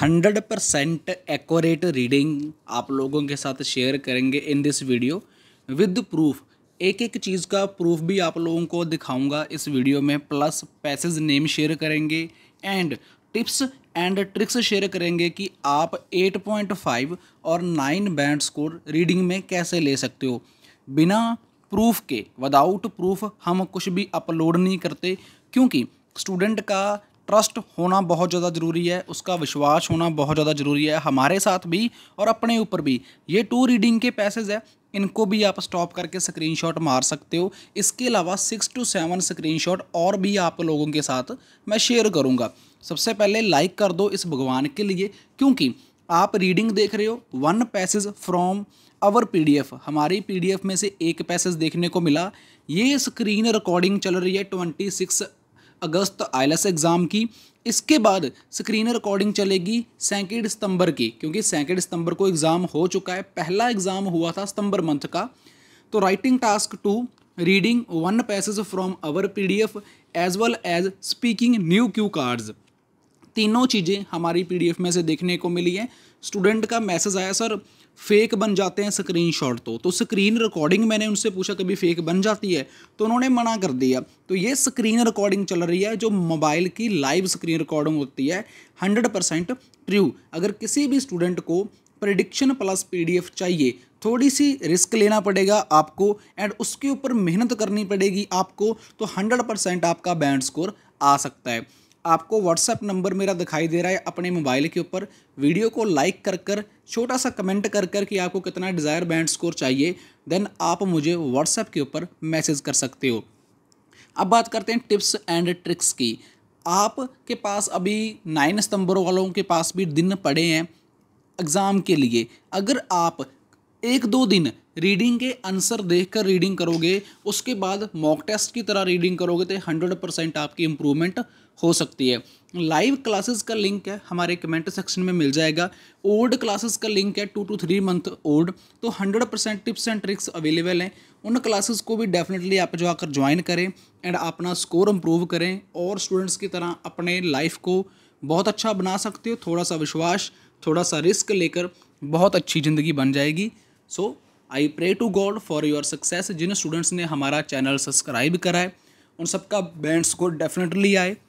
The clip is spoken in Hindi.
हंड्रेड परसेंट एकोरेट रीडिंग आप लोगों के साथ शेयर करेंगे in this video with proof एक एक चीज़ का प्रूफ भी आप लोगों को दिखाऊंगा इस वीडियो में प्लस पैसेज नेम शेयर करेंगे and tips and tricks share करेंगे कि आप 8.5 और 9 बैंड स्कोर रीडिंग में कैसे ले सकते हो बिना प्रूफ के विदाउट प्रूफ हम कुछ भी अपलोड नहीं करते क्योंकि स्टूडेंट का ट्रस्ट होना बहुत ज़्यादा ज़रूरी है उसका विश्वास होना बहुत ज़्यादा ज़रूरी है हमारे साथ भी और अपने ऊपर भी ये टू रीडिंग के पैसेज है इनको भी आप स्टॉप करके स्क्रीनशॉट मार सकते हो इसके अलावा सिक्स टू सेवन स्क्रीनशॉट और भी आप लोगों के साथ मैं शेयर करूँगा सबसे पहले लाइक कर दो इस भगवान के लिए क्योंकि आप रीडिंग देख रहे हो one passage from our PDF हमारी पीडीएफ में से एक पैसेज देखने को मिला ये स्क्रीन रिकॉर्डिंग चल रही है twenty six August IELTS exam की इसके बाद स्क्रीन रिकॉर्डिंग चलेगी सैकड़ सितंबर की क्योंकि सैकड़ सितंबर को एग्ज़ाम हो चुका है पहला एग्ज़ाम हुआ था सितंबर मंथ का तो writing task two reading one passage from our D F as well as speaking new Q cards तीनों चीज़ें हमारी पी में से देखने को मिली है स्टूडेंट का मैसेज आया सर फेक बन जाते हैं स्क्रीन तो तो स्क्रीन रिकॉर्डिंग मैंने उनसे पूछा कभी फेक बन जाती है तो उन्होंने मना कर दिया तो ये स्क्रीन रिकॉर्डिंग चल रही है जो मोबाइल की लाइव स्क्रीन रिकॉर्डिंग होती है हंड्रेड परसेंट ट्रू अगर किसी भी स्टूडेंट को प्रडिक्शन प्लस पीडीएफ चाहिए थोड़ी सी रिस्क लेना पड़ेगा आपको एंड उसके ऊपर मेहनत करनी पड़ेगी आपको तो हंड्रेड परसेंट आपका बैंड स्कोर आ सकता है आपको व्हाट्सएप नंबर मेरा दिखाई दे रहा है अपने मोबाइल के ऊपर वीडियो को लाइक कर कर छोटा सा कमेंट कर कर कि आपको कितना डिज़ायर बैंड स्कोर चाहिए देन आप मुझे व्हाट्सएप के ऊपर मैसेज कर सकते हो अब बात करते हैं टिप्स एंड ट्रिक्स की आपके पास अभी नाइन सितंबर वालों के पास भी दिन पड़े हैं एग्ज़ाम के लिए अगर आप एक दो दिन रीडिंग के आंसर देखकर रीडिंग करोगे उसके बाद मॉक टेस्ट की तरह रीडिंग करोगे तो हंड्रेड परसेंट आपकी इम्प्रूवमेंट हो सकती है लाइव क्लासेस का लिंक है हमारे कमेंट सेक्शन में मिल जाएगा ओल्ड क्लासेस का लिंक है two two three month old तो hundred percent tips and tricks available हैं उन क्लासेस को भी डेफिनेटली आप जो आकर ज्वाइन करें एंड अपना स्कोर इम्प्रूव करें और स्टूडेंट्स की तरह अपने लाइफ को बहुत अच्छा बना सकते हो थोड़ा सा विश्वास थोड़ा सा रिस्क लेकर बहुत अच्छी ज़िंदगी बन जाएगी so I pray to God for your success जिन स्टूडेंट्स ने हमारा चैनल सब्सक्राइब कराए उन सबका बैंड को डेफिनेटली आए